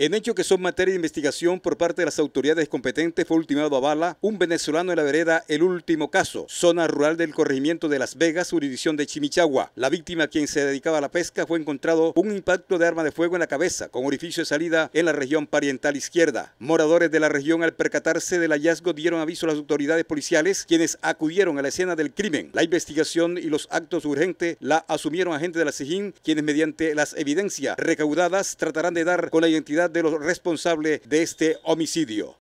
En hecho que son materia de investigación por parte de las autoridades competentes, fue ultimado a bala un venezolano en la vereda El Último Caso, zona rural del corregimiento de Las Vegas, jurisdicción de Chimichagua. La víctima, quien se dedicaba a la pesca, fue encontrado un impacto de arma de fuego en la cabeza, con orificio de salida en la región pariental izquierda. Moradores de la región, al percatarse del hallazgo, dieron aviso a las autoridades policiales, quienes acudieron a la escena del crimen. La investigación y los actos urgentes la asumieron agentes de la Sigin quienes mediante las evidencias recaudadas tratarán de dar con la identidad de los responsables de este homicidio.